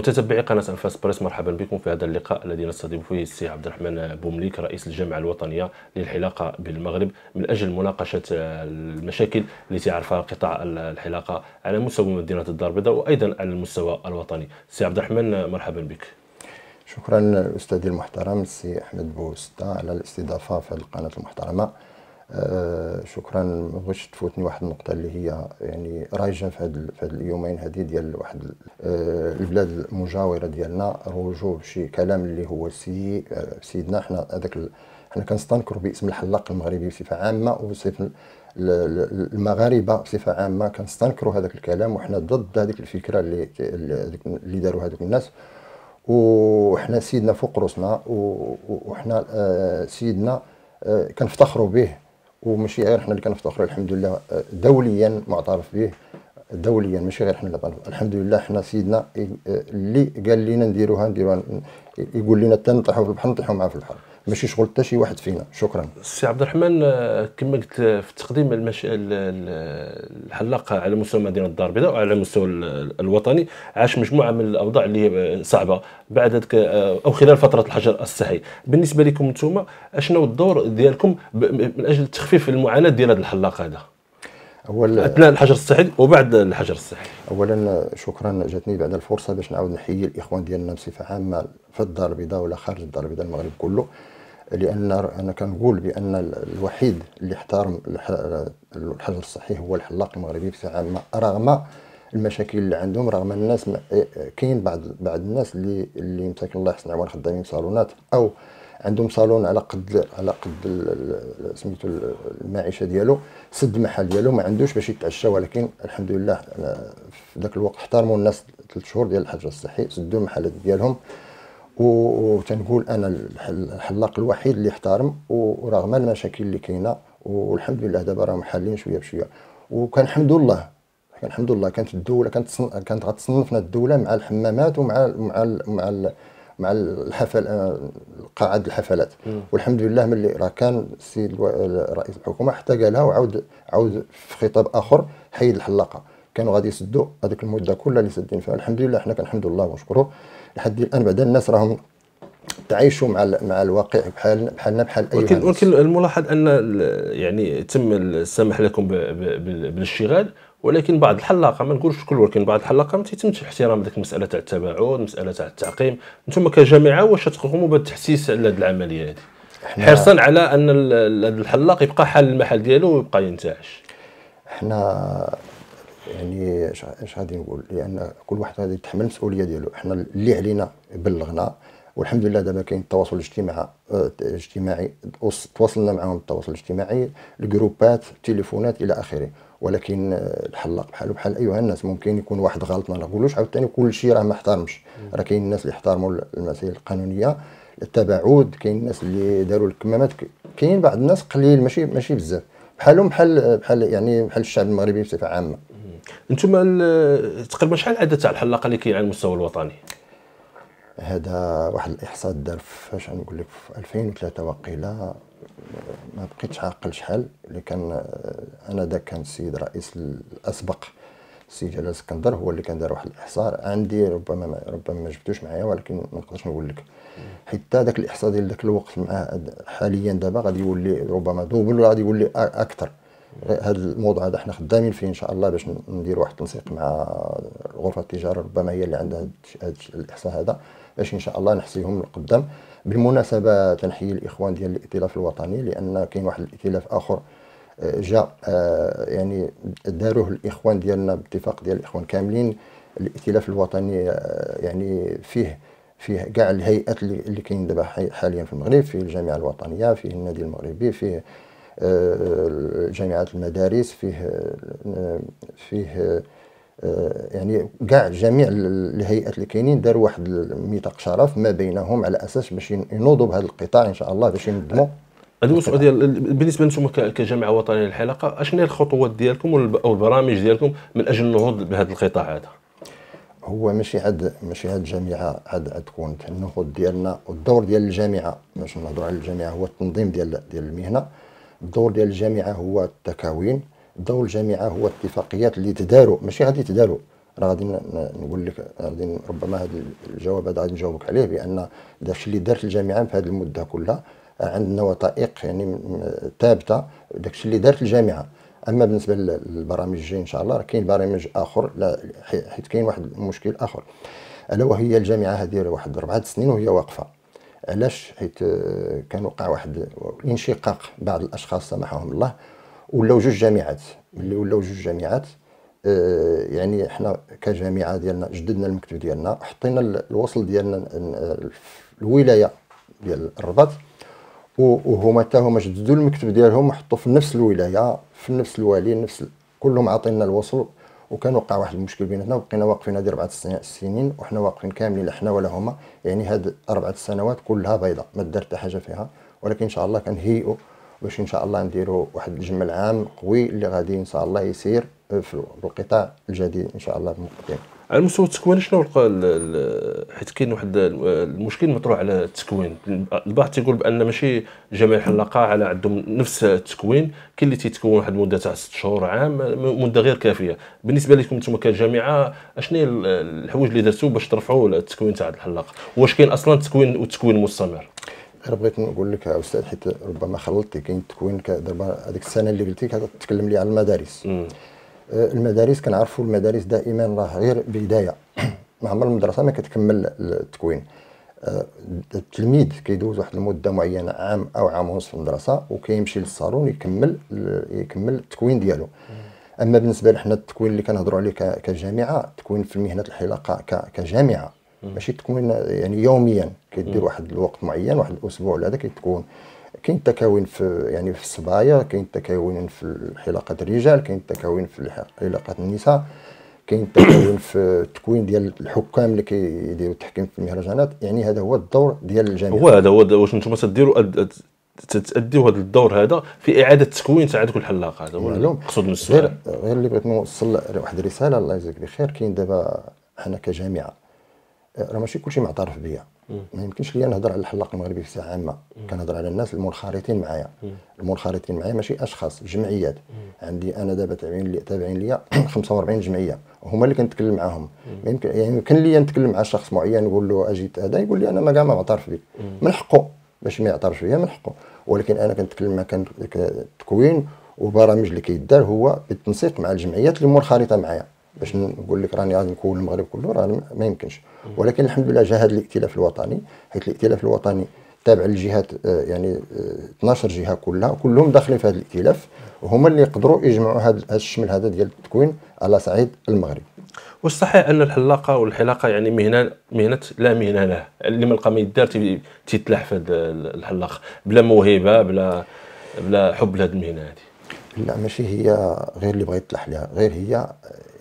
متتبعي قناه انفاس بريس مرحبا بكم في هذا اللقاء الذي نستضيف فيه السي عبد الرحمن بومليك رئيس الجامعه الوطنيه للحلاقه بالمغرب من اجل مناقشه المشاكل التي يعرفها قطاع الحلاقه على مستوى مدينه الدار البيضاء وايضا على المستوى الوطني. السي عبد الرحمن مرحبا بك. شكرا استاذي المحترم السي احمد بوستا على الاستضافه في القناه المحترمه. آه، شكرا ما بغيتش تفوتني واحد النقطه اللي هي يعني رايجه في هاد في هاد اليومين هذه ديال واحد آه، البلاد المجاوره ديالنا رجوع بشي كلام اللي هو سيء آه، سيدنا حنا هذاك حنا كنستنكروا باسم الحلاق المغربي بصفه عامه وبصفه المغاربه بصفه عامه كنستنكروا هذاك الكلام وحنا ضد هذيك الفكره اللي اللي داروا هذوك الناس وحنا سيدنا فوق راسنا وحنا سيدنا كنفتخروا به وماشي يعني غير حنا اللي كنفتخروا الحمد لله آه، دوليا معترف به دوليا ماشي غير حنا الحمد لله حنا سيدنا آه، اللي قال لنا نديروها نديروها يقول لنا تنطحوا في البحر نطيحوا معاه في البحر ماشي شغل حتى شي واحد فينا شكرا سي عبد الرحمن آه، كما قلت آه، في تقديم المش... الحلاق على مستوى مدينه الدار البيضاء وعلى المستوى الوطني عاش مجموعه من الاوضاع اللي آه، صعبه بعد دك... او خلال فتره الحجر الصحي بالنسبه لكم انتم اشنو الدور ديالكم من اجل تخفيف المعاناه ديال هذا الحلاق هذا أول اثناء الحجر الصحي وبعد الحجر الصحي اولا شكرا جاتني بعد الفرصه باش نعاود نحيي الاخوان ديالنا بصفه عامه في الدار البيضاء ولا خارج الدار البيضاء المغرب كله لان انا كنقول بان الوحيد اللي احترم الحجر الصحي هو الحلاق المغربي بصفه عامه رغم المشاكل اللي عندهم رغم الناس إيه، كاين بعض بعض الناس اللي اللي مساكن الله يحسن عوان خدامين في صالونات او عندهم صالون على قد على قد سميتو المعيشه ديالو سد المحل ديالو ما عندوش باش يتعشى ولكن الحمد لله في ذاك الوقت احترموا الناس ثلاث شهور ديال الحجر الصحي سدوا المحلات ديالهم وتنقول انا الحلاق الوحيد اللي احترم ورغم المشاكل اللي كاينه والحمد لله دابا راهم حالين شويه بشويه وكان الحمد لله الحمد لله كانت الدوله كانت كانت غتصنفنا الدوله مع الحمامات ومع مع مع مع الحفل قاعد الحفلات والحمد لله ملي راه كان السيد رئيس الحكومه حتى قالها وعاود عاود في خطاب اخر حيد الحلاقه كانوا غادي يسدوا هذيك المده كلها اللي سادين فيها الحمد لله حنا كنحمد الله ونشكره لحد الان بعدا الناس راهم تعيشوا مع مع الواقع بحال بحالنا بحال اي ولكن ولكن الملاحظ ان يعني تم السمح لكم بالاشتغال ولكن بعض الحلاقه ما نقولش الكل ولكن بعض الحلاقه ما تيتمش احترام ديك المساله تاع التباعد المساله تاع التعقيم انتم كجامعه واش تقوموا بالتحسيس على هذه العمليه هذه حرصا على ان الحلاق يبقى حال المحل ديالو ويبقى ينتعش حنا يعني اش غادي نقول لان كل واحد غادي يتحمل المسؤوليه ديالو حنا اللي علينا بلغنا والحمد لله دابا كاين التواصل الاجتماعي الاجتماعي آه، تواصلنا معهم التواصل الاجتماعي الجروبات التليفونات الى اخره ولكن آه، الحلاق بحاله بحال ايها الناس ممكن يكون واحد غلط ما نقولوش عاوتاني كلشي راه ما احترمش راه كاين الناس اللي احترموا المسائل القانونيه التباعد كاين الناس اللي داروا الكمامات كاين بعض الناس قليل ماشي ماشي بزاف بحالهم بحال آه، بحال يعني بحال الشعب المغربي بصفه عامه انتم تقريبا شحال العدد تاع الحلاقه اللي كاين على المستوى الوطني هذا واحد الاحصاء دار فاش نقول لك في 2003 وقيله ما بقيتش عاقل شحال اللي كان آه، انا ذاك كان السيد رئيس الاسبق السيد جلال اسكندر هو اللي كان دار واحد الاحصاء عندي ربما ما ربما ما جبتوش معايا ولكن ما نقدرش نقول لك حيت ذاك الاحصاء ديال ذاك الوقت مع حاليا دابا غادي يولي ربما دوبل ولا غادي يولي اكثر هذا الموضوع هذا حنا خدامين فيه ان شاء الله باش ندير واحد التنسيق مع غرفه التجاره ربما هي اللي عندها هذا الاحصاء هذا باش ان شاء الله نحسيهم لقدام بالمناسبه تنحيي الاخوان ديال الائتلاف الوطني لان كاين واحد الائتلاف اخر آه، جا آه، يعني داروه الاخوان ديالنا باتفاق ديال الاخوان كاملين الائتلاف الوطني آه، يعني فيه فيه كاع الهيئات اللي كاين دابا حاليا في المغرب فيه الجامعه الوطنيه فيه النادي المغربي فيه الجامعات المدارس فيه فيه آه، يعني كاع جميع الهيئات اللي كاينين داروا واحد ميثاق شرف ما بينهم على اساس باش ينوضوا بهذا القطاع ان شاء الله باش ينظموا هذا هو السؤال ديال بالنسبه انتم كجامعه وطنيه للحلقه اشنو هي الخطوات ديالكم او البرامج ديالكم من اجل النهوض بهذا القطاع هذا هو ماشي عاد ماشي عاد الجامعه عاد تكون النهوض ديالنا والدور ديال الجامعه باش نهضروا على الجامعه هو التنظيم ديال ديال المهنه الدور ديال الجامعه هو التكوين دور الجامعه هو اتفاقيات اللي تداروا ماشي غادي تداروا راه غادي نقول لك غادي ربما هذا الجواب هذا غادي نجاوبك عليه بان داكشي اللي دارت الجامعه في هذه المده كلها آه، عندنا وثائق يعني ثابته داكشي اللي دارت الجامعه اما بالنسبه للبرامج الجايه ان شاء الله راه كاين برامج اخر حيت كاين واحد المشكل اخر الا وهي الجامعه هذه واحد اربعه سنين وهي واقفه علاش حيت آه، كان وقع واحد الانشقاق بعض الاشخاص سامحهم الله ولاو جوج جامعات ملي ولاو جوج جامعات آه، يعني حنا كجامعه ديالنا جددنا المكتب ديالنا حطينا الوصل ديالنا الولايه ديال الرباط وهما حتى هما جددوا المكتب ديالهم وحطوا في نفس الولايه في نفس الوالي نفس كلهم عاطينا الوصل وكان وقع واحد المشكل بيناتنا وبقينا واقفين هذه اربع سنين وحنا واقفين كاملين لا حنا ولا هما يعني هاد اربع سنوات كلها بيضاء ما دار حتى حاجه فيها ولكن ان شاء الله كنهيئوا باش ان شاء الله نديروا واحد الجمع العام قوي اللي غادي ان شاء الله يسير في القطاع الجديد ان شاء الله المقبل على مستوى التكوين شنو حيت كاين واحد المشكل مطروح على التكوين البعض تيقول بان ماشي جميع الحلقه على عندهم نفس التكوين كاين اللي تيتكون واحد المده تاع 6 شهور عام مده غير كافيه بالنسبه لكم انتم كجامعه اشنو هي الحوايج اللي درتو باش ترفعوا التكوين تاع الحلقه واش كاين اصلا تكوين والتكوين مستمر غير بغيت نقول لك استاذ حيت ربما خلطتي كاين التكوين دابا هذيك السنه اللي قلتي تتكلم لي على المدارس آه المدارس كنعرفوا المدارس دائما راه غير بدايه ما عمر المدرسه ما كتكمل التكوين أه، التلميذ كيدوز واحد المده معينه عام او عام ونص في المدرسه وكيمشي للصالون يكمل يكمل التكوين ديالو اما بالنسبه لحنا التكوين اللي كنهضروا عليه كجامعه التكوين في مهنه الحلاقه كجامعه ماشي تكون يعني يوميا كيدير واحد الوقت معين واحد الاسبوع ولا هذا كتكون كاين تكاوين في يعني في الصبايا كاين تكاوين في حلقات الرجال كاين تكاوين في حلقات النساء كاين تكاوين في التكوين ديال الحكام اللي كيديروا التحكيم في المهرجانات يعني هذا هو الدور ديال الجميع هو هذا هو واش نتوما تديروا تاديو هذا الدور هذا في اعاده تكوين تاع هذوك الحلاق هذا هو المقصود من السؤال غير غير اللي بغيت نوصل واحد الرساله الله يجزيك بخير كاين دابا حنا كجامعه راه ماشي كلشي معترف بيا ما يمكنش ليا نهضر على الحلاق المغربي بصفه عامه كنهضر على الناس المنخرطين معايا المنخرطين معايا ماشي اشخاص جمعيات مم. عندي انا دابا تابعين لي تابعين ليا 45 جمعيه هما اللي كنتكلم معاهم ما يمكن يعني يمكن ليا نتكلم مع شخص معين نقول له اجيت هذا يقول لي انا ما كاع ما معترف بك من حقه باش ما يعترفش بيا من حقه ولكن انا كنتكلم مع التكوين وبرامج اللي كيدار هو بالتنسيق مع الجمعيات اللي منخرطه معايا باش نقول لك راني غادي نكون المغرب كله راه ما يمكنش ولكن الحمد لله جا هذا الائتلاف الوطني حيت الائتلاف الوطني تابع للجهات آه، يعني 12 آه، جهه كلها كلهم داخلين في هذا الائتلاف وهما اللي يقدروا يجمعوا هذا الشمل هذا ديال التكوين على صعيد المغرب واش صحيح ان الحلاقه والحلاقه يعني مهنه مهنه لا مهنه له اللي ما لقى ما يدار تيتلاح في هذا الحلاق بلا موهبه بلا بلا حب لهذه المهنه هذه لا ماشي هي غير اللي بغى يتلاح لها غير هي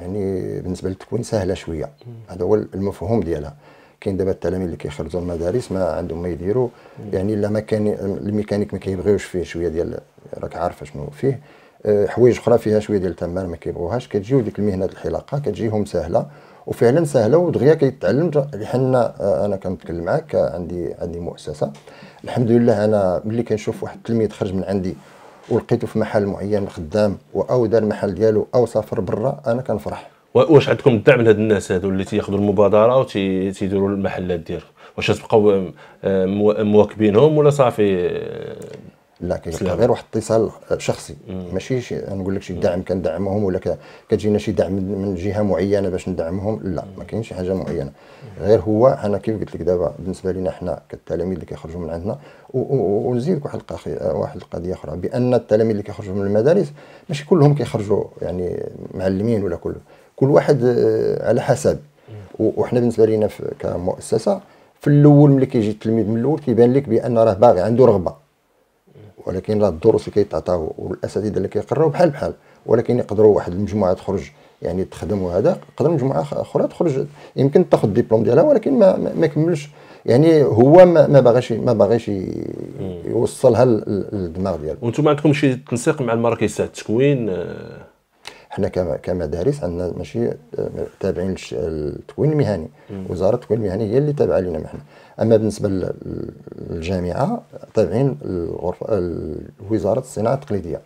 يعني بالنسبه للتكوين سهله شويه هذا هو المفهوم ديالها كاين دابا التلاميذ اللي كيخرجوا المدارس ما عندهم ما يديروا يعني الا مكاني الميكانيك ما كيبغيوش فيه شويه ديال راك عارف شنو فيه أه، حوايج اخرى فيها شويه ديال التمار ما كيبغوهاش كتجيو ديك المهنه الحلاقه كتجيهم سهله وفعلا سهله ودغيا كيتعلم لحنا أه، انا كنتكلم معاك عندي عندي مؤسسه الحمد لله انا ملي كنشوف واحد التلميذ خرج من عندي ولقيته في محل معين خدام او دار المحل ديالو او سافر برا انا كنفرح واش عندكم الدعم لهاد الناس هادو اللي تياخذوا المبادره وتيديروا المحلات ديالهم واش تبقاو آه، مواكبينهم ولا صافي لا كيبقى غير واحد الاتصال شخصي ماشي شي نقول لك شي دعم كندعمهم ولا كتجينا شي دعم من جهه معينه باش ندعمهم لا ما كاينش شي حاجه معينه غير هو انا كيف قلت لك دابا بالنسبه لنا حنا كالتلاميذ اللي كيخرجوا من عندنا ونزيدك واحد آه، واحد القضيه اخرى بان التلاميذ اللي كيخرجوا من المدارس ماشي كلهم كيخرجوا يعني معلمين ولا كل كل واحد آه، على حسب وحنا بالنسبه لنا كمؤسسه في الاول ملي كيجي التلميذ من الاول كيبان لك بان راه باغي عنده رغبه ولكن لا الدروس اللي كيتعطاو والاساتذه اللي كيقراو بحال بحال ولكن يقدروا واحد المجموعه تخرج يعني تخدم وهذا يقدر مجموعه اخرى تخرج يمكن تاخذ الدبلوم ديالها ولكن ما ما كملش يعني هو ما باغيش ما باغيش يوصلها للدماغ ديالو وانتم عندكم شي تنسيق مع المراكز تاع التكوين آه، حنا كمدارس عندنا ماشي آه، تابعين للتكوين المهني وزاره التكوين المهني هي اللي تابعه لنا احنا اما بالنسبه للجامعه تابعين وزاره الصناعه التقليديه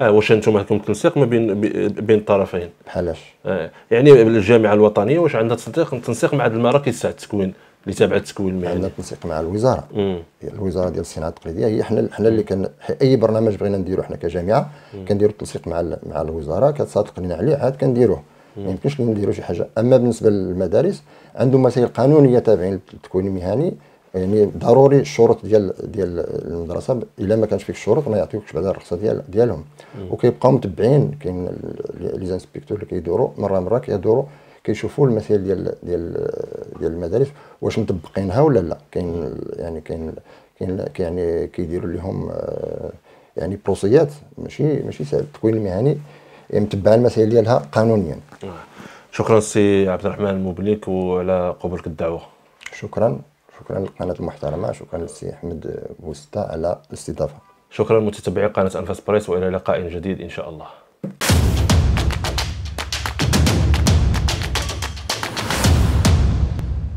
اه واش انتم عندكم تنسيق ما بين بين الطرفين بحالاش آه يعني الجامعه الوطنيه واش عندها تنسيق تنسيق مع المراكز تاع التكوين لتابعه التكوين المهني عندنا تنسيق مع الوزاره مم. الوزاره ديال الصناعه التقليديه هي حنا حنا اللي كان اي برنامج بغينا نديرو حنا كجامعه كنديرو التنسيق مع مع الوزاره كتصادق لنا عليه عاد كنديروه ما يمكنش لهم شي حاجه اما بالنسبه للمدارس عندهم مسائل قانونيه تابعين للتكوين المهني يعني ضروري الشروط ديال ديال المدرسه الا ما كانش فيك الشروط ما يعطيوكش بعدا الرخصه ديال ديالهم وكيبقاو متبعين كاين لي زانسبكتور اللي كيدوروا مره مره كيدوروا كيشوفوا المسائل ديال ديال ديال المدارس واش مطبقينها ولا لا كاين يعني كاين كاين يعني كيديروا لهم آه، يعني بروسيات ماشي ماشي سهل التكوين المهني متبع المسائل ديالها قانونيا شكرا سي عبد الرحمن المبليك وعلى قبولك الدعوه شكرا شكرا للقناه المحترمه شكرا للسي احمد بوستا على الاستضافه شكرا متتبعي قناه انفاس بريس والى لقاء جديد ان شاء الله